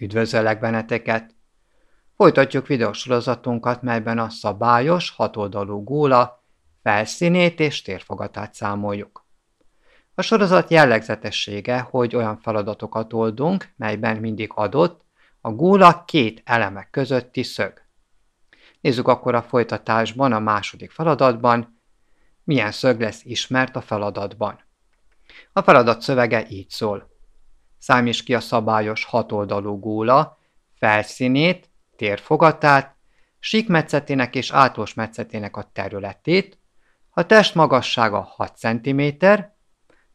Üdvözöllek benneteket! Folytatjuk videósorozatunkat, melyben a szabályos, hatoldalú góla felszínét és térfogatát számoljuk. A sorozat jellegzetessége, hogy olyan feladatokat oldunk, melyben mindig adott a góla két elemek közötti szög. Nézzük akkor a folytatásban, a második feladatban, milyen szög lesz ismert a feladatban. A feladat szövege így szól. Számíts ki a szabályos hatoldalú góla, felszínét, térfogatát, síkmetszetének és átlós metszetének a területét, a testmagassága 6 cm,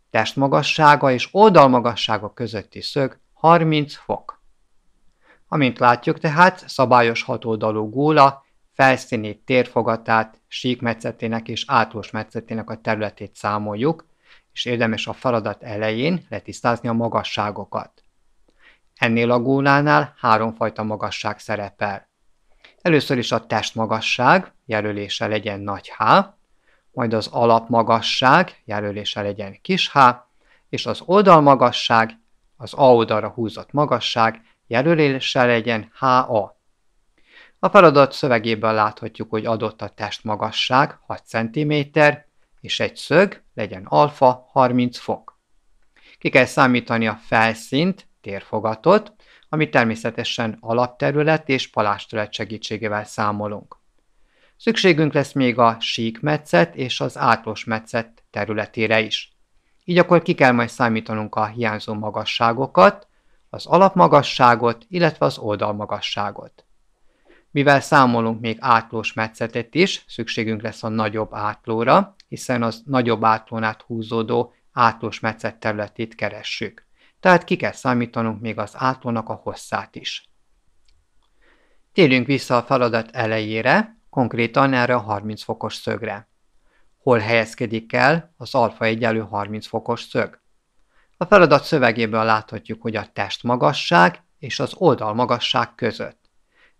testmagassága és oldalmagassága közötti szög 30 fok. Amint látjuk tehát, szabályos hatoldalú góla felszínét, térfogatát, síkmetszetének és átlós metszetének a területét számoljuk, és érdemes a feladat elején letisztázni a magasságokat. Ennél a gólánál háromfajta magasság szerepel. Először is a testmagasság, jelölése legyen nagy H, majd az alapmagasság, jelölése legyen kis H, és az oldalmagasság, az A oldalra húzott magasság, jelölése legyen HA. A feladat szövegében láthatjuk, hogy adott a testmagasság 6 cm, és egy szög legyen alfa 30 fok. Ki kell számítani a felszínt, térfogatot, amit természetesen alapterület és palásterület segítségével számolunk. Szükségünk lesz még a síkmetszet és az átlós metszet területére is. Így akkor ki kell majd számítanunk a hiányzó magasságokat, az alapmagasságot, illetve az oldalmagasságot. Mivel számolunk még átlós metszetet is, szükségünk lesz a nagyobb átlóra, hiszen az nagyobb átlón át húzódó átlós metszet területét keressük. Tehát ki kell számítanunk még az átlónak a hosszát is. Térjünk vissza a feladat elejére, konkrétan erre a 30 fokos szögre. Hol helyezkedik el az alfa egyenlő 30 fokos szög? A feladat szövegéből láthatjuk, hogy a testmagasság és az oldalmagasság között.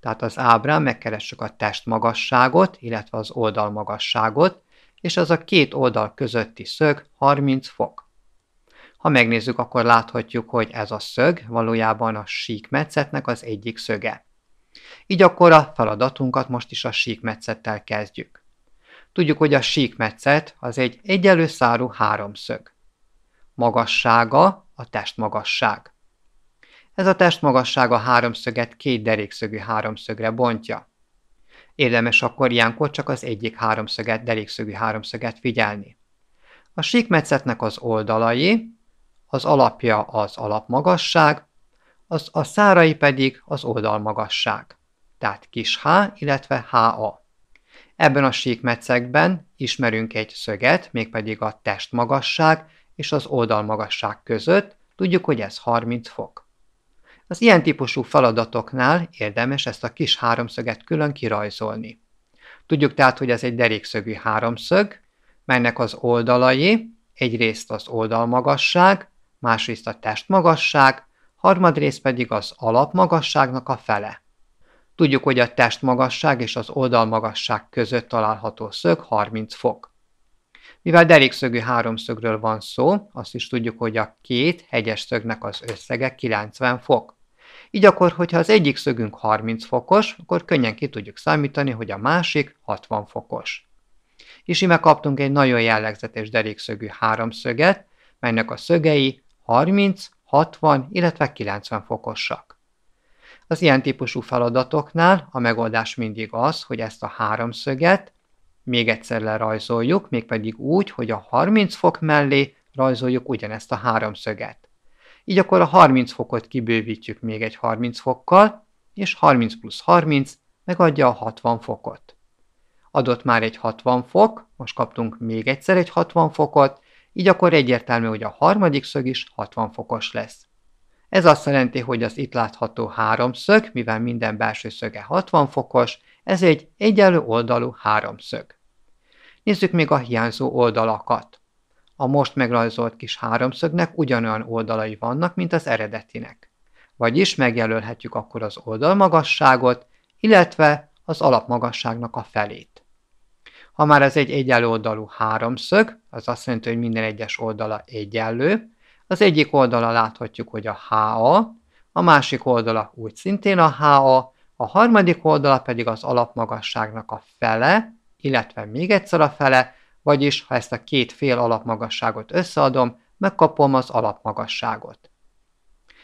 Tehát az ábrán megkeressük a testmagasságot, illetve az oldalmagasságot, és az a két oldal közötti szög 30 fok. Ha megnézzük, akkor láthatjuk, hogy ez a szög valójában a síkmetszetnek az egyik szöge. Így akkor a feladatunkat most is a síkmetszettel kezdjük. Tudjuk, hogy a síkmetszet az egy egyelőszárú háromszög. Magassága a testmagasság. Ez a test magassága háromszöget két derékszögű háromszögre bontja. Érdemes akkor ilyenkor csak az egyik háromszöget, derékszögű háromszöget figyelni. A síkmetszetnek az oldalai, az alapja az alapmagasság, az, a szárai pedig az oldalmagasság, tehát kis h, illetve ha. Ebben a síkmetszekben ismerünk egy szöget, mégpedig a testmagasság és az oldalmagasság között, tudjuk, hogy ez 30 fok. Az ilyen típusú feladatoknál érdemes ezt a kis háromszöget külön kirajzolni. Tudjuk tehát, hogy ez egy derékszögű háromszög, melynek az oldalai egyrészt az oldalmagasság, másrészt a testmagasság, harmadrészt pedig az alapmagasságnak a fele. Tudjuk, hogy a testmagasság és az oldalmagasság között található szög 30 fok. Mivel derékszögű háromszögről van szó, azt is tudjuk, hogy a két hegyes szögnek az összege 90 fok. Így akkor, hogyha az egyik szögünk 30 fokos, akkor könnyen ki tudjuk számítani, hogy a másik 60 fokos. És ime kaptunk egy nagyon jellegzetes derékszögű háromszöget, melynek a szögei 30, 60, illetve 90 fokosak. Az ilyen típusú feladatoknál a megoldás mindig az, hogy ezt a háromszöget még egyszer lerajzoljuk, mégpedig úgy, hogy a 30 fok mellé rajzoljuk ugyanezt a háromszöget. Így akkor a 30 fokot kibővítjük még egy 30 fokkal, és 30 plusz 30 megadja a 60 fokot. Adott már egy 60 fok, most kaptunk még egyszer egy 60 fokot, így akkor egyértelmű, hogy a harmadik szög is 60 fokos lesz. Ez azt jelenti, hogy az itt látható háromszög, mivel minden belső szöge 60 fokos, ez egy egyenlő oldalú háromszög. Nézzük még a hiányzó oldalakat. A most megrajzolt kis háromszögnek ugyanolyan oldalai vannak, mint az eredetinek. Vagyis megjelölhetjük akkor az oldalmagasságot, illetve az alapmagasságnak a felét. Ha már ez egy oldalú háromszög, az azt jelenti, hogy minden egyes oldala egyenlő, az egyik oldala láthatjuk, hogy a HA, a másik oldala úgy szintén a HA, a harmadik oldala pedig az alapmagasságnak a fele, illetve még egyszer a fele, vagyis ha ezt a két fél alapmagasságot összeadom, megkapom az alapmagasságot.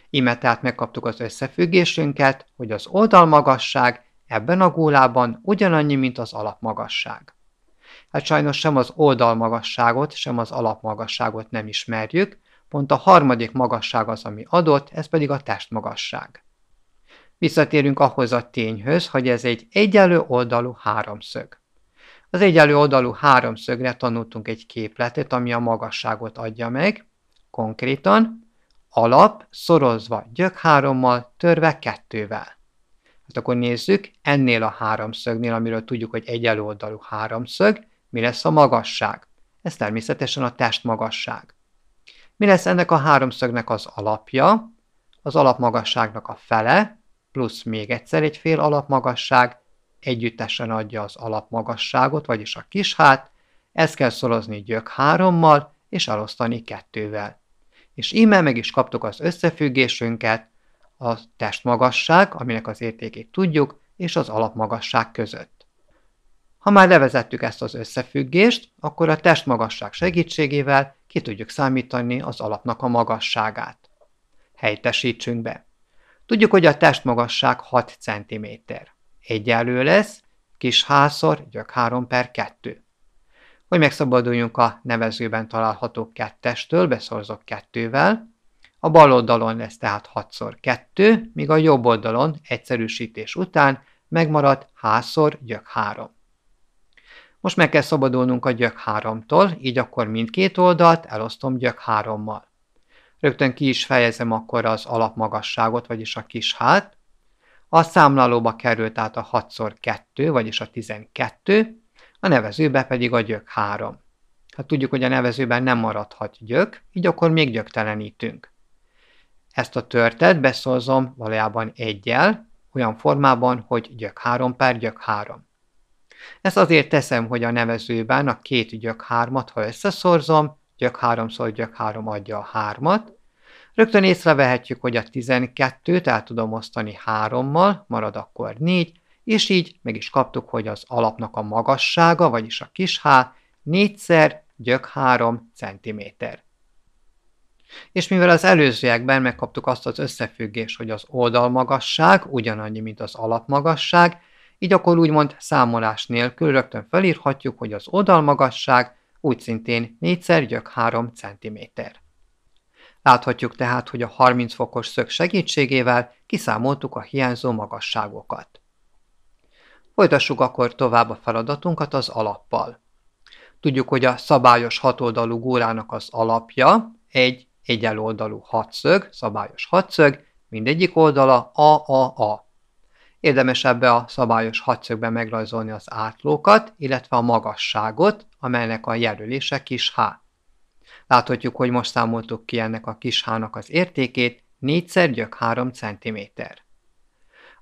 Ime tehát megkaptuk az összefüggésünket, hogy az oldalmagasság ebben a gólában ugyanannyi, mint az alapmagasság. Hát sajnos sem az oldalmagasságot, sem az alapmagasságot nem ismerjük, pont a harmadik magasság az, ami adott, ez pedig a testmagasság. Visszatérünk ahhoz a tényhöz, hogy ez egy egyenlő oldalú háromszög. Az egyenlő oldalú háromszögre tanultunk egy képletet, ami a magasságot adja meg, konkrétan alap szorozva gyök hárommal, törve kettővel. Hát akkor nézzük, ennél a háromszögnél, amiről tudjuk, hogy egyenlő oldalú háromszög, mi lesz a magasság? Ez természetesen a testmagasság. Mi lesz ennek a háromszögnek az alapja? Az alapmagasságnak a fele, plusz még egyszer egy fél alapmagasság, együttesen adja az alapmagasságot, vagyis a kis hát ezt kell szorozni gyök hárommal, és elosztani kettővel. És íme meg is kaptuk az összefüggésünket a testmagasság, aminek az értékét tudjuk, és az alapmagasság között. Ha már levezettük ezt az összefüggést, akkor a testmagasság segítségével ki tudjuk számítani az alapnak a magasságát. Helytesítsünk be! Tudjuk, hogy a testmagasság 6 cm. Egyenlő lesz, kis házszor, gyök 3 per 2. Hogy megszabaduljunk a nevezőben található kettestől, beszorzok kettővel. A bal oldalon lesz tehát 6 x 2, míg a jobb oldalon egyszerűsítés után megmarad hárszor gyök 3. Most meg kell szabadulnunk a gyök 3-tól, így akkor mindkét oldalt elosztom gyök 3-mal. Rögtön ki is fejezem akkor az alapmagasságot, vagyis a kis hát. A számlálóba került át a 6x2, vagyis a 12, a nevezőbe pedig a gyök 3. Hát tudjuk, hogy a nevezőben nem maradhat gyök, így akkor még gyöktelenítünk. Ezt a törtet beszorzom valójában egyel, olyan formában, hogy gyök 3 per gyök 3. Ezt azért teszem, hogy a nevezőben a két gyök 3-at, ha összeszorzom, gyök 3-szor gyök 3 adja a 3-at. Rögtön észrevehetjük, hogy a 12-t el tudom osztani 3-mal, marad akkor 4, és így meg is kaptuk, hogy az alapnak a magassága, vagyis a kis h, 4-szer gyök 3 cm. És mivel az előzőekben megkaptuk azt az összefüggést, hogy az oldalmagasság ugyanannyi, mint az alapmagasság, így akkor úgymond számolás nélkül rögtön felírhatjuk, hogy az oldalmagasság úgy szintén 4 x 3 cm. Láthatjuk tehát, hogy a 30 fokos szög segítségével kiszámoltuk a hiányzó magasságokat. Folytassuk akkor tovább a feladatunkat az alappal. Tudjuk, hogy a szabályos hatoldalú gúrának az alapja egy egyenoldalú hatszög, szabályos hatszög, mindegyik oldala AAA. Érdemesebb a szabályos hatszögben megrajzolni az átlókat, illetve a magasságot, amelynek a jelölése kis h. Láthatjuk, hogy most számoltuk ki ennek a kis h-nak az értékét, 4 gyök 3 cm.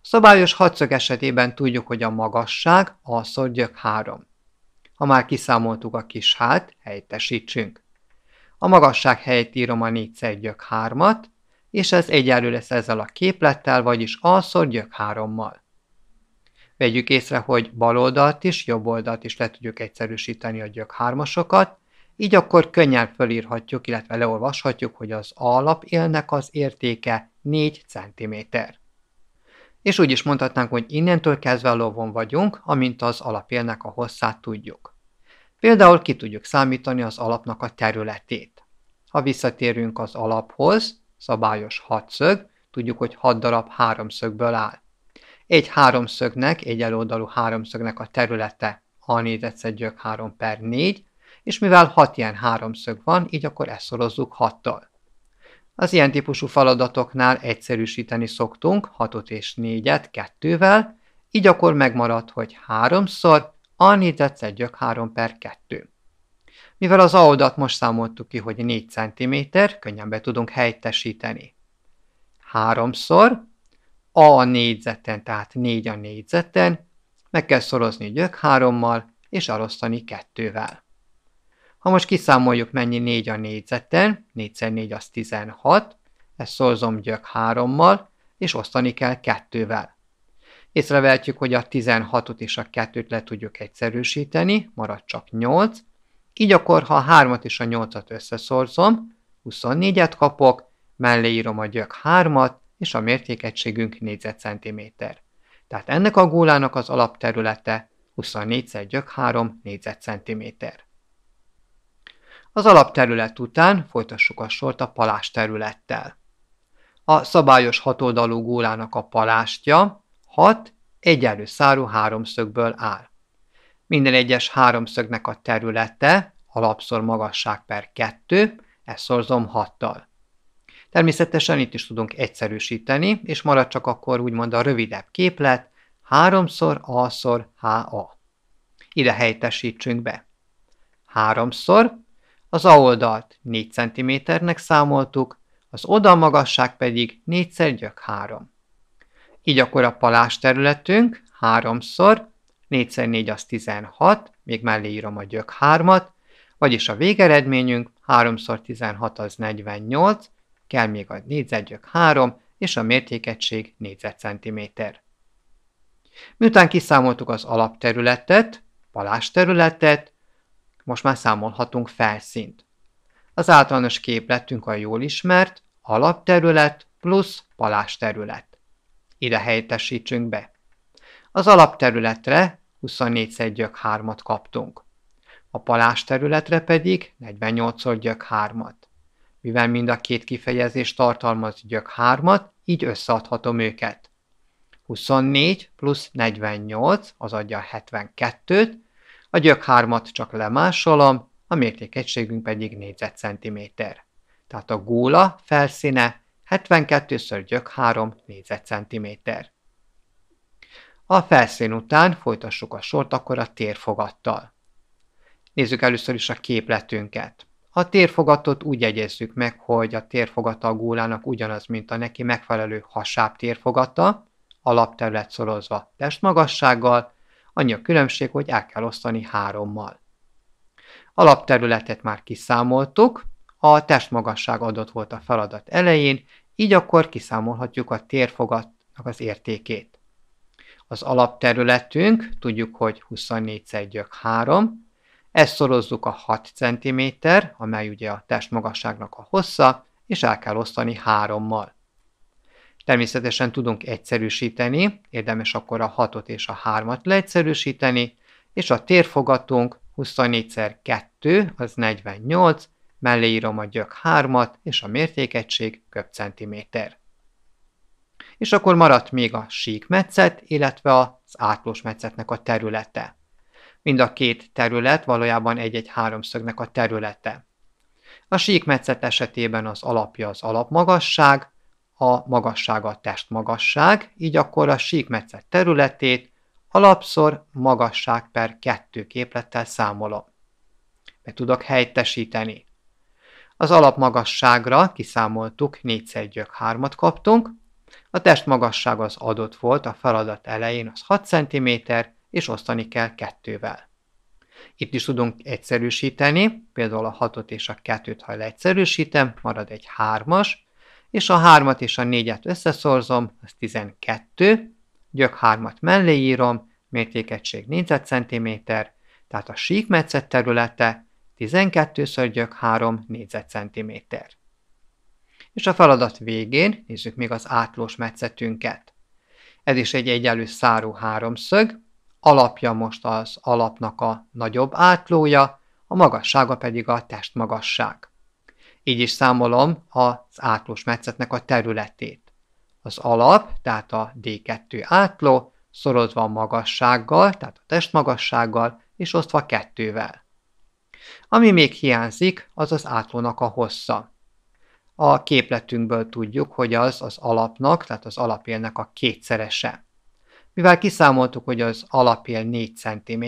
A szabályos hadszög esetében tudjuk, hogy a magasság a gyök 3. Ha már kiszámoltuk a kis hát, helyettesítsünk. A magasság helyett írom a 4 gyök 3-at, és ez egyenlő lesz ezzel a képlettel, vagyis alszor gyök hárommal. Vegyük észre, hogy bal oldalt is, jobb oldalt is le tudjuk egyszerűsíteni a gyök hármasokat, így akkor könnyen fölírhatjuk, illetve leolvashatjuk, hogy az élnek az értéke 4 cm. És úgy is mondhatnánk, hogy innentől kezdve lovon vagyunk, amint az alapélnek a hosszát tudjuk. Például ki tudjuk számítani az alapnak a területét. Ha visszatérünk az alaphoz, szabályos hatszög, tudjuk, hogy hat darab háromszögből áll. Egy háromszögnek, egy eloldalú háromszögnek a területe a négyzetszegyök 3 per 4, és mivel 6 ilyen háromszög van, így akkor ezt szorozzuk 6-tal. Az ilyen típusú feladatoknál egyszerűsíteni szoktunk 6-ot és 4-et 2-vel, így akkor megmarad, hogy 3-szor a négyzetszegyök 3 per 2. Mivel az oldat most számoltuk ki, hogy 4 cm, könnyen be tudunk helyettesíteni. Háromszor, a a négyzeten, tehát 4 a négyzeten, meg kell szorozni gyök hárommal, és elosztani kettővel. Ha most kiszámoljuk mennyi 4 a négyzeten, 4 4 az 16, ezt szorzom gyök 3-mal, és osztani kell kettővel. Észrevehetjük, hogy a 16-ot és a 2-t le tudjuk egyszerűsíteni, marad csak 8, így akkor, ha a hármat és a nyolcat összeszorzom, 24-et kapok, mellé írom a gyök 3-at, és a mértékegységünk négyzetcentiméter. Tehát ennek a gólának az alapterülete 24 gyök 3 négyzetcentiméter. Az alapterület után folytassuk a sort a palás területtel. A szabályos hatoldalú gólának a palástja 6 egyenlő szárú háromszögből áll. Minden egyes háromszögnek a területe alapszor magasság per 2, ezt szorzom 6-tal. Természetesen itt is tudunk egyszerűsíteni, és marad csak akkor úgymond a rövidebb képlet, 3-szor A-szor HA. Ide helytesítsünk be. 3-szor, az A oldalt 4 cm-nek számoltuk, az oda magasság pedig 4 gyök 3. Így akkor a palás területünk 3-szor 4x4 az 16, még mellé írom a gyök 3-at, vagyis a végeredményünk 3x16 az 48, kell még a négyzetgyök 3, és a mértékegység négyzetcentiméter. Miután kiszámoltuk az alapterületet, palás területet, most már számolhatunk felszínt. Az általános képletünk a jól ismert alapterület plusz palás terület. Ide helyettesítsünk be. Az alapterületre 24-szer gyök 3-at kaptunk. A palás területre pedig 48-szor gyök 3-at. Mivel mind a két kifejezés tartalmaz gyök 3-at, így összeadhatom őket. 24 plusz 48, az adja 72-t, a gyök 3-at csak lemásolom, a mértékegységünk pedig négyzetcentiméter. Tehát a góla felszíne 72 ször gyök 3 négyzetcentiméter. A felszín után folytassuk a sort akkor a térfogattal. Nézzük először is a képletünket. A térfogatot úgy jegyezzük meg, hogy a térfogata a gólának ugyanaz, mint a neki megfelelő hasáb térfogata, alapterület szorozva testmagassággal, annyi a különbség, hogy el kell osztani hárommal. Alapterületet már kiszámoltuk, a testmagasság adott volt a feladat elején, így akkor kiszámolhatjuk a térfogatnak az értékét az alapterületünk, tudjuk, hogy 24 gyök 3, ezt szorozzuk a 6 cm, amely ugye a testmagasságnak a hossza, és el kell osztani 3-mal. Természetesen tudunk egyszerűsíteni, érdemes akkor a 6-ot és a 3-at leegyszerűsíteni, és a térfogatunk 24x2, az 48, mellé írom a gyök 3-at, és a mértékegység köbcentiméter és akkor maradt még a sík metszet, illetve az átlós metszetnek a területe. Mind a két terület valójában egy-egy háromszögnek a területe. A síkmetszet esetében az alapja az alapmagasság, a magassága a testmagasság, így akkor a síkmetszet területét alapszor magasság per kettő képlettel számolom. Meg tudok helyettesíteni. Az alapmagasságra kiszámoltuk, négyszer gyök hármat kaptunk, a test magassága az adott volt, a feladat elején az 6 cm, és osztani kell kettővel. Itt is tudunk egyszerűsíteni, például a 6-ot és a 2-t, ha leegyszerűsítem, marad egy 3-as, és a 3-at és a 4-et összeszorzom, az 12, gyök 3-at mellé írom, mértékegység négyzetcentiméter, tehát a síkmetszet területe 12 ször gyök 3 négyzetcentiméter és a feladat végén nézzük még az átlós metszetünket. Ez is egy egyenlő száró háromszög, alapja most az alapnak a nagyobb átlója, a magassága pedig a testmagasság. Így is számolom az átlós metszetnek a területét. Az alap, tehát a D2 átló, szorozva a magassággal, tehát a testmagassággal, és osztva kettővel. Ami még hiányzik, az az átlónak a hossza a képletünkből tudjuk, hogy az az alapnak, tehát az alapélnek a kétszerese. Mivel kiszámoltuk, hogy az alapél 4 cm,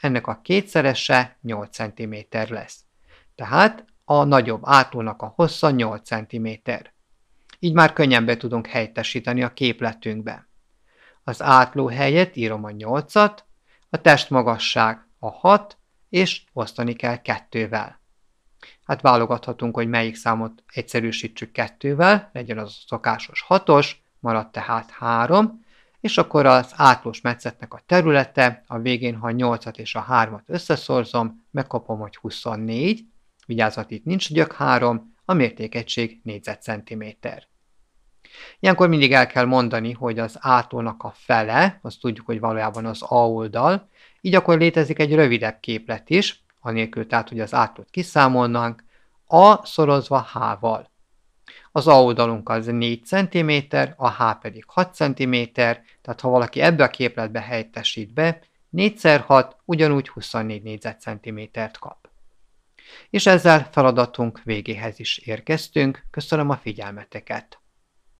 ennek a kétszerese 8 cm lesz. Tehát a nagyobb átlónak a hossza 8 cm. Így már könnyen be tudunk helyettesíteni a képletünkbe. Az átló helyet írom a 8-at, a testmagasság a 6, és osztani kell kettővel hát válogathatunk, hogy melyik számot egyszerűsítsük kettővel, legyen az a szokásos hatos, marad tehát három, és akkor az átlós metszetnek a területe, a végén, ha a 8 és a 3-at összeszorzom, megkapom, hogy 24, vigyázat itt nincs gyök 3, a mértékegység négyzetcentiméter. Ilyenkor mindig el kell mondani, hogy az átlónak a fele, azt tudjuk, hogy valójában az A oldal, így akkor létezik egy rövidebb képlet is, anélkül tehát, hogy az átlut kiszámolnánk, A szorozva H-val. Az A oldalunk az 4 cm, a H pedig 6 cm, tehát ha valaki ebbe a képletbe helyettesít be, 4x6 ugyanúgy 24 négyzetcentimétert kap. És ezzel feladatunk végéhez is érkeztünk, köszönöm a figyelmeteket!